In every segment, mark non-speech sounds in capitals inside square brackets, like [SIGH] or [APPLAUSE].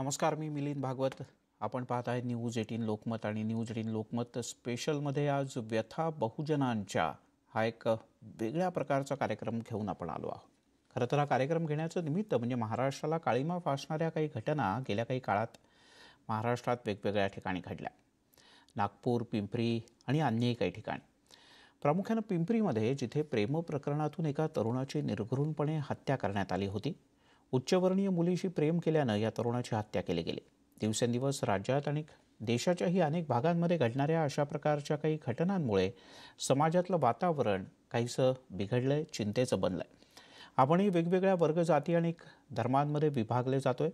नमस्कार मी मिलिंद भागवत आपण पाहत आहे न्यूज एटीन लोकमत आणि न्यूज एटीन लोकमत स्पेशलमध्ये आज व्यथा बहुजनांच्या हा एक वेगळ्या प्रकारचा कार्यक्रम घेऊन आपण आलो आहोत खरं तर हा कार्यक्रम घेण्याचं निमित्त म्हणजे महाराष्ट्राला काळीमा फासणाऱ्या काही घटना गेल्या काही काळात महाराष्ट्रात वेगवेगळ्या ठिकाणी घडल्या नागपूर पिंपरी आणि अन्यही काही ठिकाणी प्रामुख्यानं पिंपरीमध्ये जिथे प्रेम प्रकरणातून एका तरुणाची निर्घृणपणे हत्या करण्यात आली होती उच्चवर्णीय मुलीशी प्रेम केल्यानं या तरुणाची हत्या केली गेली दिवसेंदिवस राज्यात आणि देशाच्याही अनेक भागांमध्ये घडणाऱ्या अशा प्रकारच्या काही घटनांमुळे समाजातलं वातावरण काहीसं बिघडलंय चिंतेचं बनलं आपणही वेगवेगळ्या वर्ग जाती आणि धर्मांमध्ये विभागले जातोय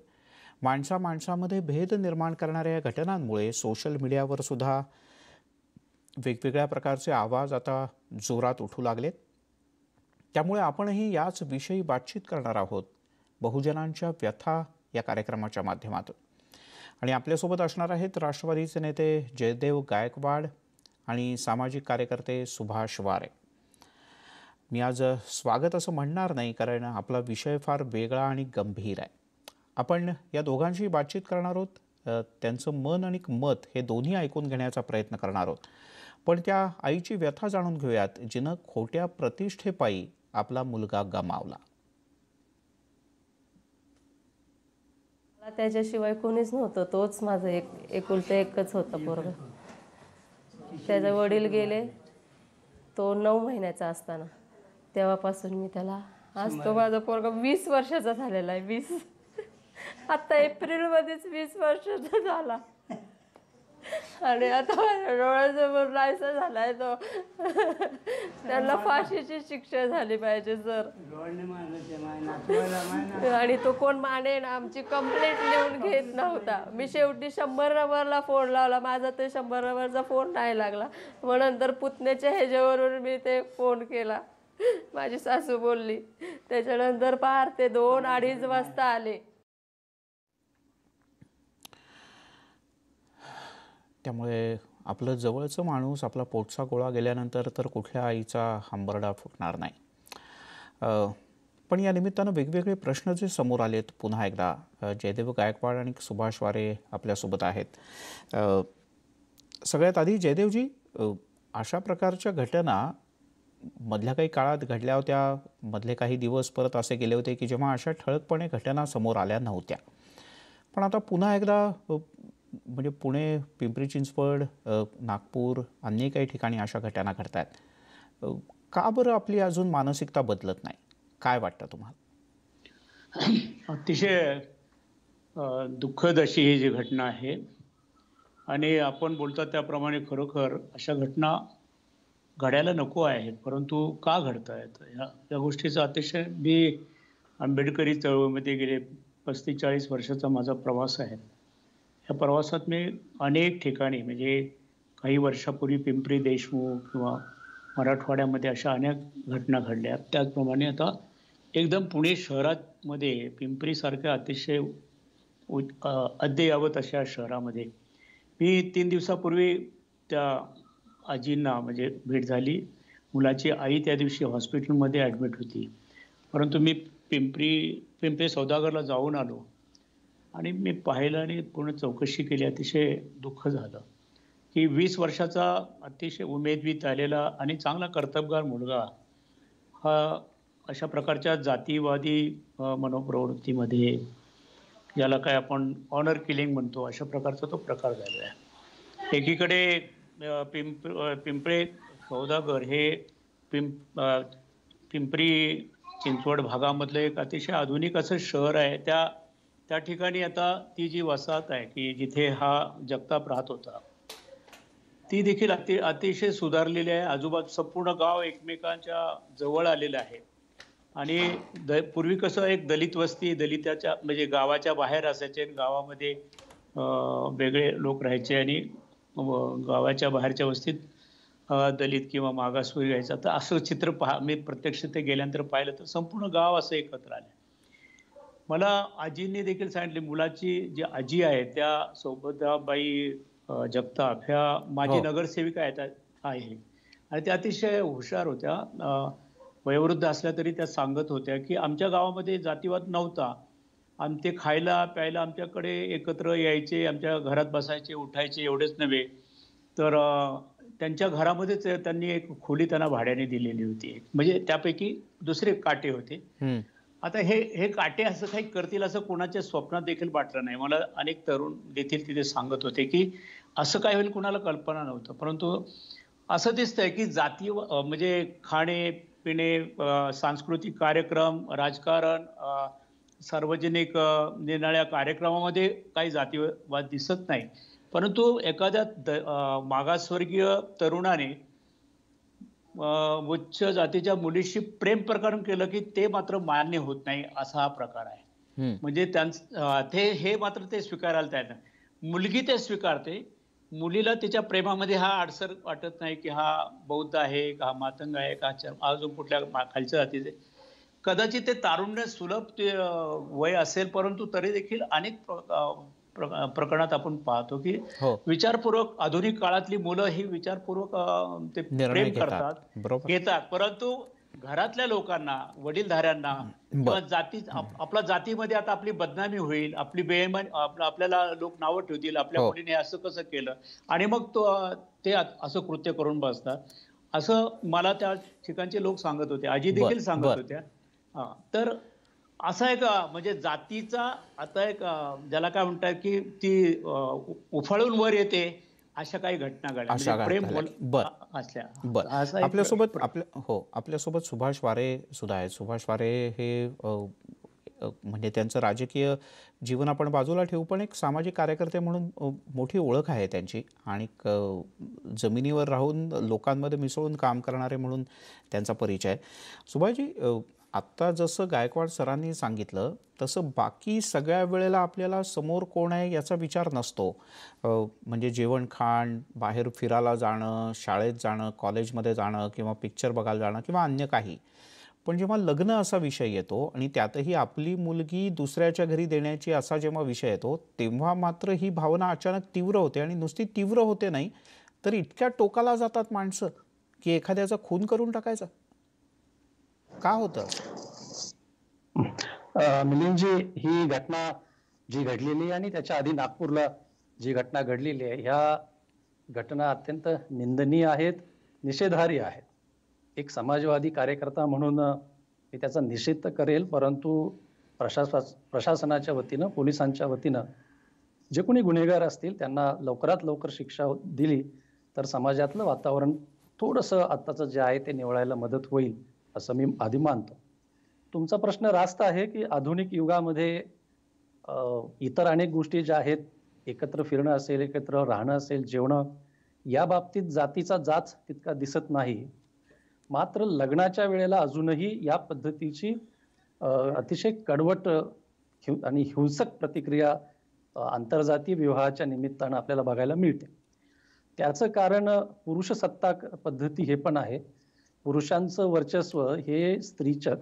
माणसा माणसामध्ये भेद निर्माण करणाऱ्या या घटनांमुळे सोशल मीडियावर सुद्धा वेगवेगळ्या प्रकारचे आवाज आता जोरात उठू लागलेत त्यामुळे आपणही याच विषयी बातचीत करणार आहोत बहुजनांच्या व्यथा या कार्यक्रमाच्या माध्यमातून आणि आपल्यासोबत असणार आहेत राष्ट्रवादीचे नेते जयदेव गायकवाड आणि सामाजिक कार्यकर्ते सुभाष वारे मी आज स्वागत असं म्हणणार नाही कारण आपला विषय फार वेगळा आणि गंभीर आहे आपण या दोघांशी बातचीत करणार आहोत त्यांचं मन आणि मत हे दोन्ही ऐकून घेण्याचा प्रयत्न करणार आहोत पण त्या आईची व्यथा जाणून घेऊयात जिनं खोट्या प्रतिष्ठेपायी आपला मुलगा गमावला मला त्याच्याशिवाय कोणीच नव्हतं तोच माझं एक एकुलतं एकच होतं पोरग त्याचे वडील गेले तो नऊ महिन्याचा असताना तेव्हापासून मी त्याला आज तो माझा पोरग वीस वर्षाचा झालेला आहे वीस आत्ता एप्रिलमध्येच वीस वर्षाचा झाला आणि आता डोळ्यासमोर लायसन झालाय तो त्यांना फाशीची शिक्षा झाली पाहिजे सर आणि तो कोण मानेन आमची कंप्लेंट लिहून घेत नव्हता मी शेवटी शंभर नंबरला फोन लावला माझा ते शंभर नंबरचा फोन नाही लागला मग नंतर पुतण्याच्या ह्याच्यावरून मी ते फोन केला माझी सासू बोलली त्याच्यानंतर पार ते दोन अडीच वाजता आले त्यामुळे आपलं जवळचं माणूस आपला पोटचा गोळा गेल्यानंतर तर कुठल्या आईचा हंबरडा फुटणार नाही पण या निमित्तानं वेगवेगळे प्रश्न जे समोर आलेत पुन्हा एकदा जयदेव गायकवाड आणि सुभाष वारे आपल्यासोबत आहेत सगळ्यात आधी जयदेवजी अशा प्रकारच्या घटना मधल्या काही काळात घडल्या होत्या मधले काही दिवस परत असे गेले होते की जेव्हा अशा ठळकपणे घटना समोर आल्या नव्हत्या पण आता पुन्हा एकदा म्हणजे पुणे पिंपरी चिंचवड नागपूर अन्य काही ठिकाणी अशा घटना घडत आहेत का बरं आपली अजून मानसिकता बदलत नाही काय वाटतं तुम्हाला अतिशय दुःखद अशी ही जी घटना आहे आणि आपण बोलतो त्याप्रमाणे खरोखर अशा घटना घडायला नको आहेत परंतु का घडत आहेत या गोष्टीचा अतिशय मी आंबेडकरी चळवळीमध्ये गेले पस्तीस चाळीस वर्षाचा माझा प्रवास आहे त्या प्रवासात मी अनेक ठिकाणी म्हणजे काही वर्षापूर्वी पिंपरी देशमुख किंवा मराठवाड्यामध्ये अशा अनेक घटना घडल्या त्याचप्रमाणे आता एकदम पुणे शहरामध्ये पिंपरीसारख्या अतिशय अद्ययावत अशा शहरामध्ये मी तीन दिवसापूर्वी त्या आजींना म्हणजे भेट झाली मुलाची आई त्या दिवशी हॉस्पिटलमध्ये ॲडमिट होती परंतु मी पिंपरी पिंपरी सौदागरला जाऊन आलो आणि मी पाहिलं आणि पूर्ण चौकशी केली अतिशय दुःख झालं की वीस वर्षाचा अतिशय उमेदवीत आलेला आणि चांगला कर्तबगार मुलगा हा अशा प्रकारच्या जातीवादी मनोप्रवृत्तीमध्ये ज्याला काय आपण ऑनर किलिंग म्हणतो अशा प्रकारचा तो प्रकार झालेला आहे एकीकडे पिंप पिंपळे सौदागर हे पिंप पिंपरी चिंचवड भागामधलं एक अतिशय आधुनिक असं शहर आहे त्या त्या ठिकाणी आता ती जी वसाहत आहे की जिथे हा जगताप राहत होता ती देखील अति अतिशय सुधारलेली आहे आजूबाजू संपूर्ण गाव एकमेकांच्या जवळ आलेलं आहे आणि द पूर्वी कसं एक दलित वस्ती दलिताच्या म्हणजे गावाच्या बाहेर असायचे गावामध्ये वेगळे लोक राहायचे आणि गावाच्या बाहेरच्या वस्तीत दलित किंवा मागासवर्गीय घ्यायचा तर असं चित्र पहा मी प्रत्यक्ष ते गेल्यानंतर पाहिलं तर संपूर्ण गाव असं एकत्र आलं मला आजींनी देखील सांगितले मुलाची जी आजी आहे त्या सोबताबाई जगताप ह्या माझी हो. नगरसेविका आहेत आहे आणि त्या अतिशय हुशार होत्या वयोवृद्ध असल्या तरी त्या सांगत होत्या की आमच्या गावामध्ये जातीवाद नव्हता आणि ते खायला प्यायला आमच्याकडे एकत्र यायचे आमच्या घरात बसायचे उठायचे एवढेच नव्हे तर त्यांच्या घरामध्येच त्यांनी एक खोली त्यांना भाड्याने दिलेली होती म्हणजे त्यापैकी दुसरे काटे होते आता हे हे काटे असं काही करतील असं कोणाच्या स्वप्नात देखील वाटलं नाही मला अनेक तरुण देखील तिथे सांगत होते की असं काय होईल कुणाला कल्पना नव्हतं परंतु असं दिसतंय की जाती म्हणजे खाणे पिणे सांस्कृतिक कार्यक्रम राजकारण सार्वजनिक निर्णाळ्या कार्यक्रमामध्ये काही जातीवाद दिसत नाही परंतु एखाद्या मागासवर्गीय तरुणाने उच्च जातीच्या मुलीशी प्रेम प्रकरण केलं की ते मात्र मान्य होत नाही असा हा प्रकार आहे म्हणजे ते हे मात्र ते स्वीकारायला तयार नाही मुलगी ते स्वीकारते मुलीला तिच्या प्रेमामध्ये हा अडसर वाटत नाही की हा बौद्ध आहे का मातंग आहे का अजून कुठल्या खालच्या जातीचे कदाचित ते तारुण्य सुलभ वय असेल परंतु तरी देखील अनेक प्रकरणात आपण पाहतो की हो. विचारपूर्वक आधुनिक काळातली मुलं ही विचारपूर्वक ते प्रेम करतात घेतात परंतु घरातल्या लोकांना वडीलधाऱ्यांना जाती आपल्या जातीमध्ये आता आपली बदनामी होईल आपली बेमान आपल्याला लोक नावं ठेवतील आपल्या हो. मुलीने असं कसं केलं आणि मग तो ते असं कृत्य करून बसतात असं मला त्या ठिकाणचे लोक सांगत होते आजी देखील सांगत होत्या तर असा एक म्हणजे जातीचा आता एक ज्याला काय म्हणतात की ती उफाळून वर येते अशा काही घटना घडल्या म्हणजे आपल्यासोबत आपल्या हो आपल्यासोबत सुभाष वारे सुद्धा आहेत सुभाष वारे हे म्हणजे त्यांचं राजकीय जीवन आपण बाजूला ठेवू पण एक सामाजिक कार्यकर्ते म्हणून मोठी ओळख आहे त्यांची आणि जमिनीवर राहून लोकांमध्ये मिसळून काम करणारे म्हणून त्यांचा परिचय सुभाषजी आत्ता जसं गायकवाड सरांनी सांगितलं तसं बाकी सगळ्या वेळेला आपल्याला समोर कोण आहे याचा विचार नसतो म्हणजे जेवण खाण बाहेर फिरायला जाणं शाळेत जाणं कॉलेजमध्ये जाणं किंवा पिक्चर बघायला जाणं किंवा अन्य काही पण जेव्हा लग्न असा विषय येतो आणि त्यातही आपली मुलगी दुसऱ्याच्या घरी देण्याची असा जेव्हा विषय येतो तेव्हा मात्र ही भावना अचानक तीव्र होते आणि नुसती तीव्र होते नाही तर इतक्या टोकाला जातात माणसं की एखाद्याचा खून करून टाकायचा का होतं मिलिंदजी ही घटना जी घडलेली आणि त्याच्या आधी नागपूरला जी घटना घडलेली आहे ह्या घटना अत्यंत निंदनीय आहेत निषेधारी आहेत एक समाजवादी कार्यकर्ता म्हणून मी त्याचा निषेध तर करेल परंतु प्रशासना प्रशासनाच्या वतीनं पोलिसांच्या वतीनं जे कोणी गुन्हेगार असतील त्यांना लवकरात लवकर शिक्षा दिली तर समाजातलं वातावरण थोडंसं आत्ताचं जे आहे ते निवळायला मदत होईल असं मी आधी मानतो तुमचा प्रश्न रास्त आहे की आधुनिक युगामध्ये इतर अनेक गोष्टी ज्या आहेत एकत्र फिरणं असेल एकत्र राहणं असेल जेवणं या बाबतीत जातीचा जात तितका दिसत नाही मात्र लग्नाच्या वेळेला अजूनही या पद्धतीची अतिशय कडवट आणि हिंसक प्रतिक्रिया आंतरजातीय विवाहाच्या निमित्तानं आपल्याला बघायला मिळते त्याचं कारण पुरुषसत्ताक पद्धती हे पण आहे पुरुषांचं वर्चस्व हे स्त्रीच्या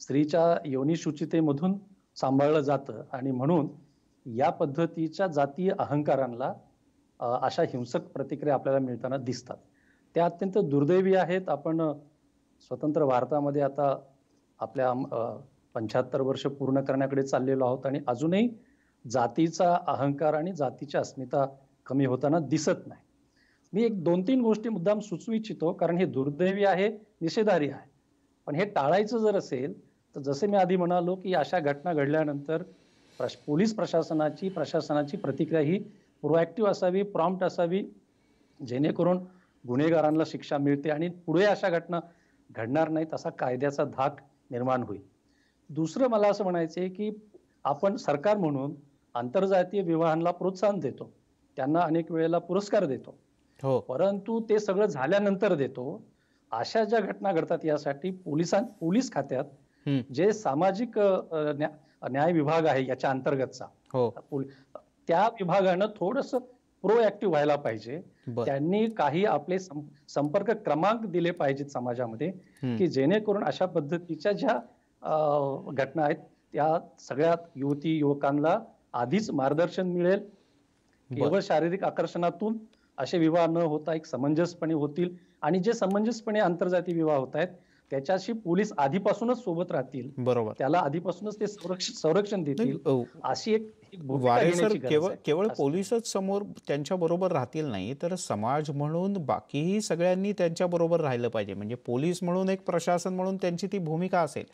स्त्रीच्या योनिशुचितेमधून सांभाळलं जातं आणि म्हणून या पद्धतीच्या जातीय अहंकारांना अशा हिंसक प्रतिक्रिया आपल्याला मिळताना दिसतात त्या अत्यंत दुर्दैवी आहेत आपण स्वतंत्र भारतामध्ये आता आपल्या पंच्याहत्तर वर्ष पूर्ण करण्याकडे चाललेलो आहोत आणि अजूनही जातीचा अहंकार आणि जातीची अस्मिता कमी होताना दिसत नाही मी एक दोन तीन गोष्टी मुद्दाम सुचवू इच्छितो कारण हे दुर्दैवी आहे निषेधारी आहे पण हे टाळायचं जर असेल तर जसे मी आधी म्हणालो की अशा घटना घडल्यानंतर प्रश पोलीस प्रशासनाची प्रशासनाची प्रतिक्रिया ही प्रोॲक्टिव्ह असावी प्रॉम्प्ट असावी जेणेकरून गुन्हेगारांना शिक्षा मिळते आणि पुढे अशा घटना घडणार नाहीत असा कायद्याचा धाक निर्माण होईल दुसरं मला असं म्हणायचं आहे की आपण सरकार म्हणून आंतरजातीय विवाहांना प्रोत्साहन देतो त्यांना अनेक वेळेला पुरस्कार देतो हो परंतु ते सगळं झाल्यानंतर देतो अशा ज्या घटना घडतात यासाठी पोलिसां पोलीस खात्यात जे सामाजिक न्याय विभाग आहे याच्या अंतर्गतचा हो त्या विभागानं थोडस प्रोएक्टिव्ह व्हायला पाहिजे त्यांनी काही आपले संपर्क क्रमांक दिले पाहिजेत समाजामध्ये की जेणेकरून अशा पद्धतीच्या ज्या घटना आहेत त्या सगळ्यात युवती युवकांना आधीच मार्गदर्शन मिळेल केवळ शारीरिक आकर्षणातून असे विवाह न होता एक समंजसपणे होतील आणि जे समंजसपणे आंतरजातीय विवाह होत आहेत त्याच्याशी पोलीस आधीपासूनच सोबत राहतील बरोबर त्याला आधीपासूनच ते संरक्षण देतील अशी एक केवळ केवळ पोलीसच समोर त्यांच्या बरोबर राहतील नाही तर समाज म्हणून बाकीही सगळ्यांनी त्यांच्या बरोबर राहिलं पाहिजे म्हणजे पोलीस म्हणून एक प्रशासन म्हणून त्यांची ती भूमिका असेल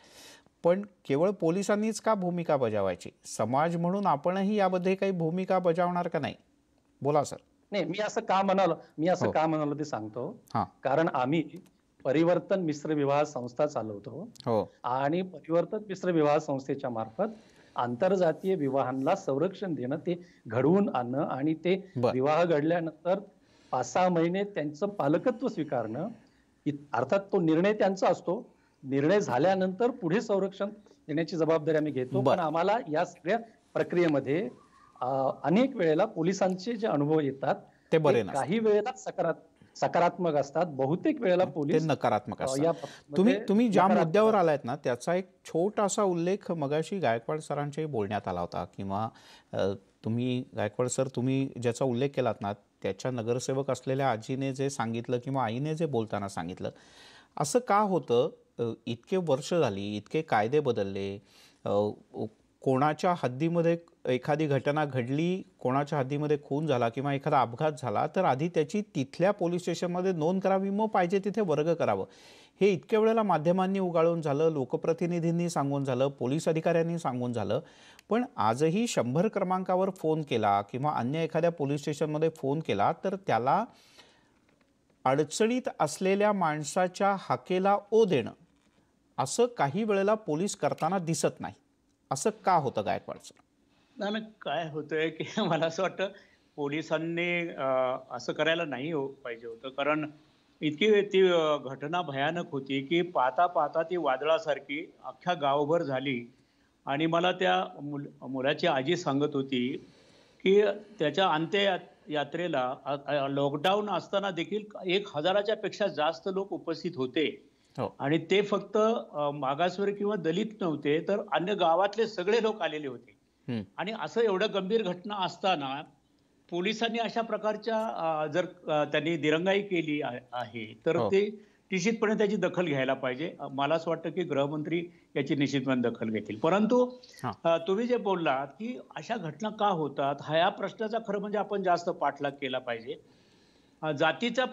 पण केवळ पोलिसांनीच का भूमिका बजावायची समाज म्हणून आपणही यामध्ये काही भूमिका बजावणार का नाही बोला सर नाही मी असं का म्हणालो मी असं हो. का म्हणालो ते सांगतो कारण आम्ही परिवर्तन मिश्र विवाह संस्था चालवतो हो. आणि परिवर्तन मिश्र विवाह संस्थेच्या मार्फत आंतरजातीय विवाहांना संरक्षण देणं ते घडवून आणणं आणि ते विवाह घडल्यानंतर पाच सहा महिने त्यांचं पालकत्व स्वीकारणं अर्थात तो निर्णय त्यांचा असतो निर्णय झाल्यानंतर पुढे संरक्षण देण्याची जबाबदारी आम्ही घेतो पण आम्हाला या सगळ्या प्रक्रियेमध्ये अनेक वेळेला पोलिसांचे जे अनुभव येतात ते बरे काही वेळेला सकारात्मक सकारात्मक असतात बहुतेक वेळेला पोलीस नकारात्मक असतात तुम्ही तुम्ही ज्या मुद्द्यावर आलायत ना त्याचा एक छोटासा उल्लेख मगाशी गायकवाड सरांच्याही बोलण्यात आला होता किंवा तुम्ही गायकवाड सर तुम्ही ज्याचा उल्लेख केलात ना त्याच्या नगरसेवक असलेल्या आजीने जे सांगितलं किंवा आईने जे बोलताना सांगितलं असं का होतं इतके वर्ष झाली इतके कायदे बदलले कोणाच्या हद्दीमध्ये एखादी घटना घडली कोणाच्या हद्दीमध्ये खून झाला किंवा एखादा अपघात झाला तर आधी त्याची तिथल्या पोलीस स्टेशनमध्ये नोंद करावी मग पाहिजे तिथे वर्ग करावं हे इतक्या वेळेला माध्यमांनी उगाळून झालं लोकप्रतिनिधींनी सांगून झालं पोलीस अधिकाऱ्यांनी सांगून झालं पण आजही शंभर क्रमांकावर फोन केला किंवा अन्य एखाद्या पोलीस स्टेशनमध्ये फोन केला तर त्याला अडचणीत असलेल्या माणसाच्या हाकेला ओ देणं असं काही वेळेला पोलीस करताना दिसत नाही असं का होतं गायकवाडचं ना ना काय होतंय की [LAUGHS] मला असं वाटतं पोलिसांनी असं करायला नाही हो पाहिजे होतं कारण इतकी ती घटना भयानक होती की पाहता पाहता ती वादळासारखी अख्ख्या गावभर झाली आणि मला त्या मुलाची आजी सांगत होती की त्याच्या अंत्य यात्रेला लॉकडाऊन असताना देखील एक हजाराच्या पेक्षा जास्त लोक उपस्थित होते हो. आणि ते फक्त मागासवर किंवा दलित नव्हते तर अन्य गावातले सगळे लोक आलेले होते आणि असं एवढं गंभीर घटना असताना पोलिसांनी अशा प्रकारच्या जर त्यांनी दिरंगाई केली आहे तर हो. ते निश्चितपणे त्याची दखल घ्यायला पाहिजे मला असं वाटतं की गृहमंत्री याची निश्चितपणे दखल घेतील परंतु तुम्ही जे बोललात की अशा घटना का होतात ह्या प्रश्नाचा खरं म्हणजे आपण जास्त पाठलाग केला पाहिजे जातीचा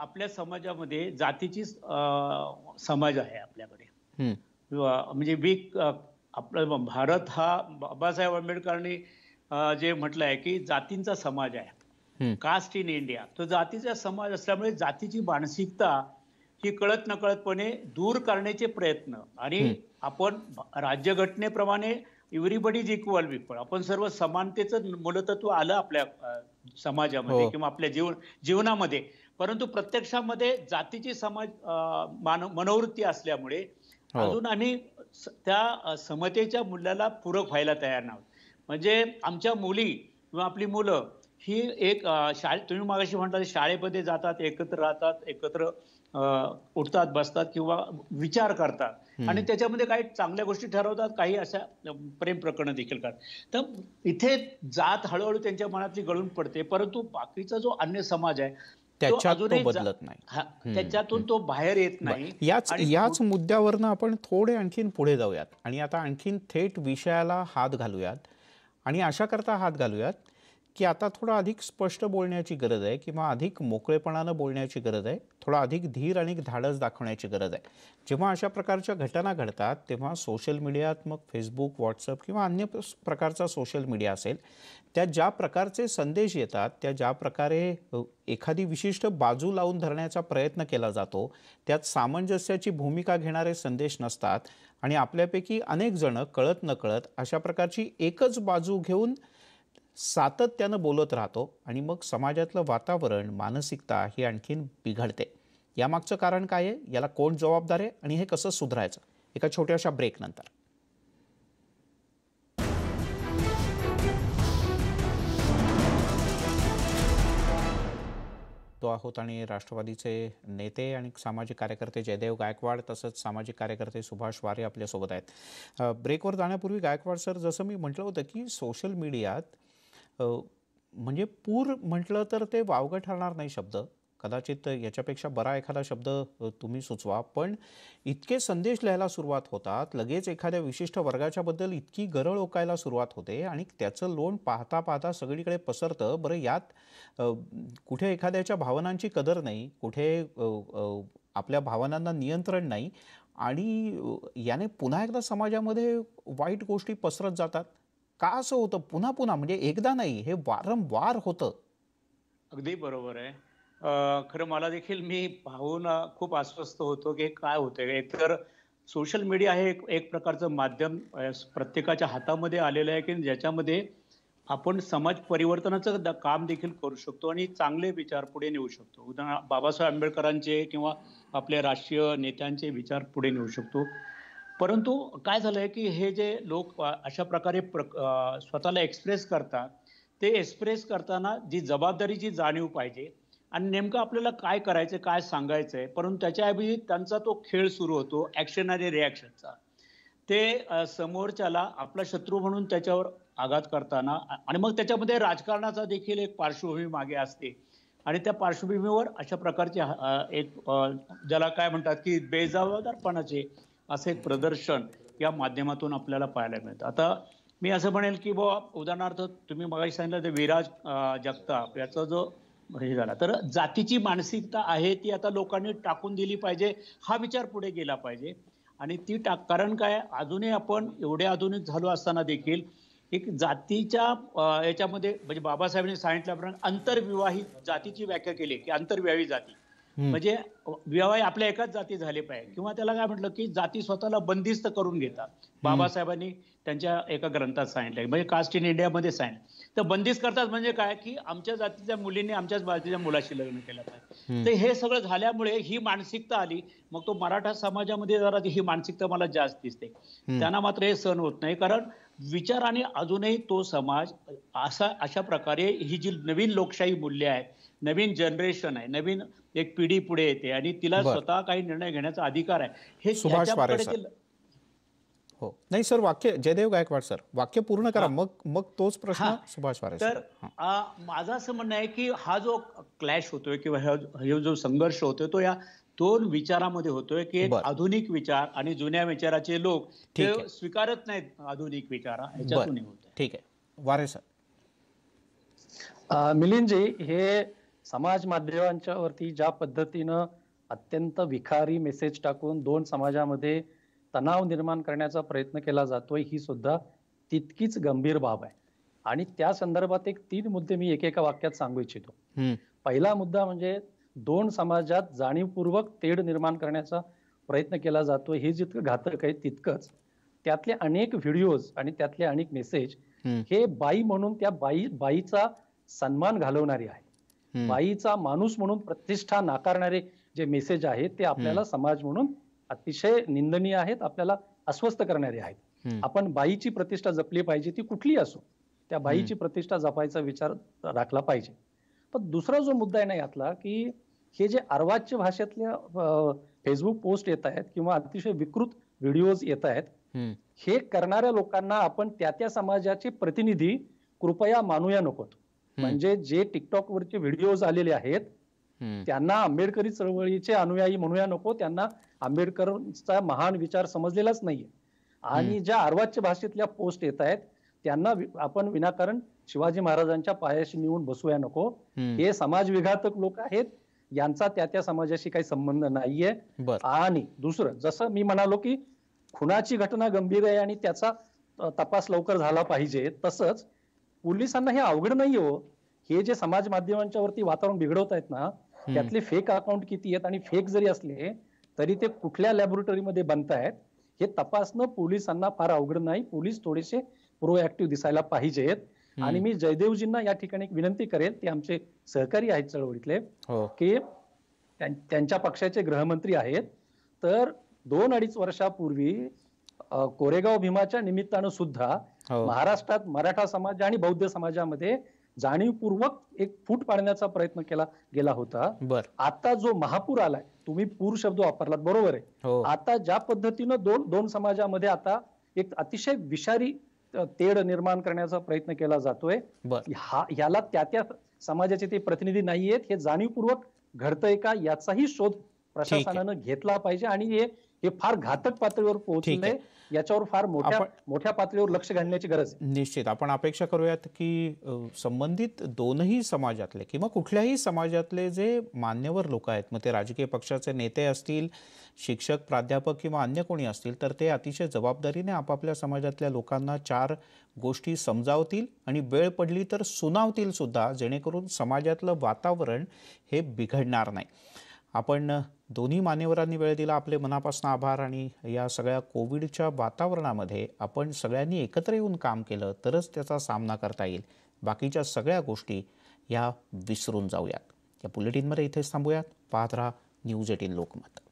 आपल्या समाजामध्ये जातीची समाज आहे आपल्याकडे म्हणजे वीक आपला भारत हा बाबासाहेब आंबेडकरांनी जे म्हटलं आहे की जातींचा समाज आहे कास्ट इन इंडिया तो जातीचा समाज असल्यामुळे जातीची मानसिकता ही कळत नकळतपणे दूर करण्याचे प्रयत्न आणि आपण राज्यघटनेप्रमाणे एव्हरीबडी इज इक्वल विक्वल आपण सर्व समानतेचं मूलतत्व आलं आपल्या समाजामध्ये हो. किंवा आपल्या जीवन जीवनामध्ये परंतु प्रत्यक्षामध्ये जातीची समाज मनोवृत्ती असल्यामुळे हो. अजून आम्ही त्या समतेच्या मूल्याला पूरक व्हायला तयार नाही म्हणजे आमच्या मुली किंवा आपली मुलं ही एक शाळे तुम्ही मागाशी म्हणता शाळेमध्ये जातात एकत्र राहतात एकत्र उठतात बसतात किंवा विचार करतात आणि त्याच्यामध्ये काही चांगल्या गोष्टी ठरवतात काही अशा प्रेम प्रकरण देखील करतात तर इथे जात हळूहळू त्यांच्या मनातली गळून पडते परंतु बाकीचा जो अन्य समाज आहे त्याच्यातून बदलत नाही त्याच्यातून तो बाहेर येत नाही याच याच मुद्द्यावरनं आपण थोडे आणखीन पुढे जाऊयात आणि आता आणखीन थेट विषयाला हात घालूयात आणि अशा करता हात घालूयात की आता थोडं अधिक स्पष्ट बोलण्याची गरज आहे किंवा अधिक मोकळेपणानं बोलण्याची गरज आहे थोडा अधिक धीर आणि धाडस दाखवण्याची गरज आहे जेव्हा अशा प्रकारच्या घटना घडतात तेव्हा सोशल मीडियात मग फेसबुक व्हॉट्सअप किंवा अन्य प्रकारचा सोशल मीडिया असेल त्या ज्या प्रकारचे संदेश येतात त्या ज्या प्रकारे एखादी विशिष्ट बाजू लावून धरण्याचा प्रयत्न केला जातो त्यात सामंजस्याची भूमिका घेणारे संदेश नसतात आणि आपल्यापैकी अनेक जण कळत नकळत अशा प्रकारची एकच बाजू घेऊन सातत्यानं बोलत राहतो आणि मग समाजातलं वातावरण मानसिकता ही आणखीन बिघडते यामागचं कारण काय आहे याला कोण जबाबदार आहे आणि हे कसं सुधारायचं एका छोट्याशा ब्रेकनंतर तो आहोत आणि राष्ट्रवादीचे नेते आणि सामाजिक कार्यकर्ते जयदेव गायकवाड तसंच सामाजिक कार्यकर्ते सुभाष वारे आपल्यासोबत आहेत ब्रेकवर जाण्यापूर्वी गायकवाड सर जसं मी म्हटलं होतं की सोशल मीडियात म्हणजे पूर म्हटलं तर ते वावगं ठरणार नाही शब्द कदाचित याच्यापेक्षा बरा एखादा शब्द तुम्ही सुचवा पण इतके संदेश लिहायला सुरुवात होतात लगेच एखाद्या विशिष्ट वर्गाच्याबद्दल इतकी गरळ ओकायला सुरुवात होते आणि त्याचं लोण पाहता पाहता सगळीकडे पसरतं बरं यात कुठे एखाद्याच्या भावनांची कदर नाही कुठे आपल्या भावनांना नियंत्रण नाही आणि याने पुन्हा एकदा समाजामध्ये वाईट गोष्टी पसरत जातात का असं होतं पुन्हा पुन्हा म्हणजे एकदा नाही हे वारंवार होतं अगदी बरोबर आहे खरं मला देखील मी पाहून खूप अस्वस्थ होतो की काय होतंय एकतर सोशल मीडिया हे एक एक प्रकारचं माध्यम प्रत्येकाच्या हातामध्ये आलेलं आहे की ज्याच्यामध्ये आपण समाज परिवर्तनाचं काम देखील करू शकतो आणि चांगले विचार पुढे नेऊ शकतो उदाहरण बाबासाहेब आंबेडकरांचे किंवा आपल्या राष्ट्रीय नेत्यांचे विचार पुढे नेऊ शकतो परंतु काय झालंय की हे जे लोक अशा प्रकारे स्वतःला एक्सप्रेस करतात ते एक्सप्रेस करताना जी जबाबदारीची जाणीव पाहिजे आणि नेमकं आपल्याला काय करायचं काय सांगायचंय परंतु त्याच्याऐवजी त्यांचा तो खेळ सुरू होतो ॲक्शन आणि रिॲक्शनचा ते समोरच्याला आपला शत्रू म्हणून त्याच्यावर आघात करताना आणि मग त्याच्यामध्ये राजकारणाचा देखील एक पार्श्वभूमी मागे असते आणि त्या पार्श्वभूमीवर अशा प्रकारचे एक ज्याला काय म्हणतात की बेजबाबदारपणाचे असं एक प्रदर्शन या माध्यमातून आपल्याला पाहायला मिळतं आता मी असं म्हणेल की बो उदाहरणार्थ तुम्ही मगाशी सांगितलं ते विराज जगताप याचा जो हे झाला तर जातीची मानसिकता आहे ती आता लोकांनी टाकून दिली पाहिजे हा विचार पुढे गेला पाहिजे आणि ती टाक कारण काय अजूनही आपण एवढे आधुनिक झालो असताना देखील एक जातीच्या याच्यामध्ये म्हणजे बाबासाहेबांनी सांगितल्याप्रमाणे आंतरविवाहित जातीची व्याख्या केली की आंतरविवाही जाती म्हणजे विवाह आपल्या एकाच जाती झाले पाहिजे किंवा त्याला काय म्हटलं की जाती स्वतःला बंदिस्त करून घेतात बाबासाहेबांनी त्यांच्या एका ग्रंथात सांगितलं म्हणजे कास्ट इन इंडियामध्ये सांगितलं तर बंदिस्त करतात म्हणजे काय की आमच्या जातीच्या मुलीने आमच्याच जातीच्या मुलाशी लग्न केलं पाहिजे तर हे सगळं झाल्यामुळे ही मानसिकता आली मग तो मराठा समाजामध्ये जरा ही मानसिकता मला जास्त दिसते त्यांना मात्र हे सहन होत नाही कारण विचाराने अजूनही तो समाज असा अशा प्रकारे ही जी नवीन लोकशाही मूल्य आहे नवीन जनरेशन आहे नवीन एक पिढी पुढे येते आणि तिला स्वतः काही निर्णय घेण्याचा अधिकार आहे हे सुभाष हो नाही सर वाक्य जयदेव गायकवाड सर वाक्य पूर्ण करा मग मग तोच प्रश्न सुभाष सर माझं असं म्हणणं आहे की हा जो क्लॅश होतोय किंवा जो संघर्ष होतोय तो या दोन विचारामध्ये होतोय की एक आधुनिक विचार आणि जुन्या विचाराचे लोक हे स्वीकारत नाहीत आधुनिक विचार ठीक आहे वारे सर मिलिंदजी हे समाज माध्यमांच्या वरती ज्या पद्धतीनं अत्यंत विखारी मेसेज टाकून दोन समाजामध्ये तणाव निर्माण करण्याचा प्रयत्न केला जातोय ही सुद्धा तितकीच गंभीर बाब आहे आणि त्या संदर्भात एक तीन मुद्दे मी एकेका वाक्यात सांगू इच्छितो पहिला मुद्दा म्हणजे दोन समाजात जाणीवपूर्वक तेढ निर्माण करण्याचा प्रयत्न केला जातोय हे जितकं घातक आहे तितकंच त्यातले अनेक व्हिडिओज आणि त्यातले अनेक मेसेज हे बाई म्हणून त्या बाई बाईचा सन्मान घालवणारी आहे बाईचा माणूस म्हणून प्रतिष्ठा नाकारणारे जे मेसेज आहेत ते आपल्याला समाज म्हणून अतिशय निंदनीय आहेत आपल्याला अस्वस्थ करणारे आहेत आपण बाईची प्रतिष्ठा जपली पाहिजे ती कुठली असो त्या बाईची प्रतिष्ठा जपायचा विचार राखला पाहिजे पण दुसरा जो मुद्दा आहे ना यातला की हे जे अर्वाच्य भाषेतल्या फेसबुक पोस्ट येत आहेत किंवा अतिशय विकृत व्हिडिओज येत आहेत हे करणाऱ्या लोकांना आपण त्या त्या समाजाचे प्रतिनिधी कृपया मानूया नकोत म्हणजे जे टिकटॉक वरचे व्हिडिओज आलेले आहेत त्यांना आंबेडकरी चळवळीचे अनुयायी म्हणूया नको त्यांना आंबेडकरांचा महान विचार समजलेलाच नाहीये आणि ज्या अर्वाच्य भाषेतल्या पोस्ट येत आहेत त्यांना आपण विनाकारण शिवाजी महाराजांच्या पायाशी नेऊन बसूया नको हे समाजविघातक लोक आहेत यांचा त्या त्या समाजाशी काही संबंध नाहीये आणि दुसरं जसं मी म्हणालो की खुनाची घटना गंभीर आहे आणि त्याचा तपास लवकर झाला पाहिजे तसंच पोलिसांना हे अवघड नाही हो हे जे समाज माध्यमांच्या वरती वातावरण बिघडवत आहेत ना त्यातले फेक अकाउंट किती आहेत आणि फेक जरी असले तरी ते कुठल्या लॅबोरेटरीमध्ये बनत आहेत हे तपासणं पोलिसांना फार अवघड नाही पोलीस थोडेसे प्रोएक्टिव्ह दिसायला पाहिजेत आणि मी जयदेवजींना या ठिकाणी एक विनंती करेल ते आमचे सहकारी आहेत चळवळीतले हो. की त्यांच्या पक्षाचे गृहमंत्री आहेत तर दोन अडीच वर्षापूर्वी कोरेगाव भीमाच्या निमित्तानं सुद्धा हो. महाराष्ट्रात मराठा समाज आणि बौद्ध समाजामध्ये जाणीवपूर्वक एक फूट पाडण्याचा प्रयत्न केला गेला होता आता जो महापूर आलाय तुम्ही पूर शब्द वापरलात बरोबर आहे हो. आता ज्या पद्धतीनं दोन दोन समाजामध्ये आता एक अतिशय विषारी तेढ निर्माण करण्याचा प्रयत्न केला जातोय हा याला त्या त्या समाजाचे ते प्रतिनिधी नाहीयेत हे जाणीवपूर्वक घडतंय का याचाही शोध प्रशासनानं घेतला पाहिजे आणि हे हे फार घातक पातळीवर पोहोचले याच्यावर फार मोठ्या मोठ्या पातळीवर लक्ष घालण्याची गरज निश्चित आपण अपेक्षा करूयात की संबंधित दोनही समाजातले किंवा कुठल्याही समाजातले जे मान्यवर लोक आहेत मग ते राजकीय पक्षाचे नेते असतील शिक्षक प्राध्यापक किंवा अन्य कोणी असतील तर ते अतिशय जबाबदारीने आपापल्या समाजातल्या लोकांना चार गोष्टी समजावतील आणि वेळ पडली तर सुनावतील सुद्धा जेणेकरून समाजातलं वातावरण हे बिघडणार नाही आपण दोन्ही मान्यवरांनी वेळ दिला आपले मनापासून आभार आणि या सगळ्या कोविडच्या वातावरणामध्ये आपण सगळ्यांनी एकत्र येऊन काम केलं तरच त्याचा सामना करता येईल बाकीच्या सगळ्या गोष्टी ह्या विसरून जाऊयात या बुलेटिनमध्ये इथेच थांबूयात पाहत राहा न्यूज एटीन लोकमत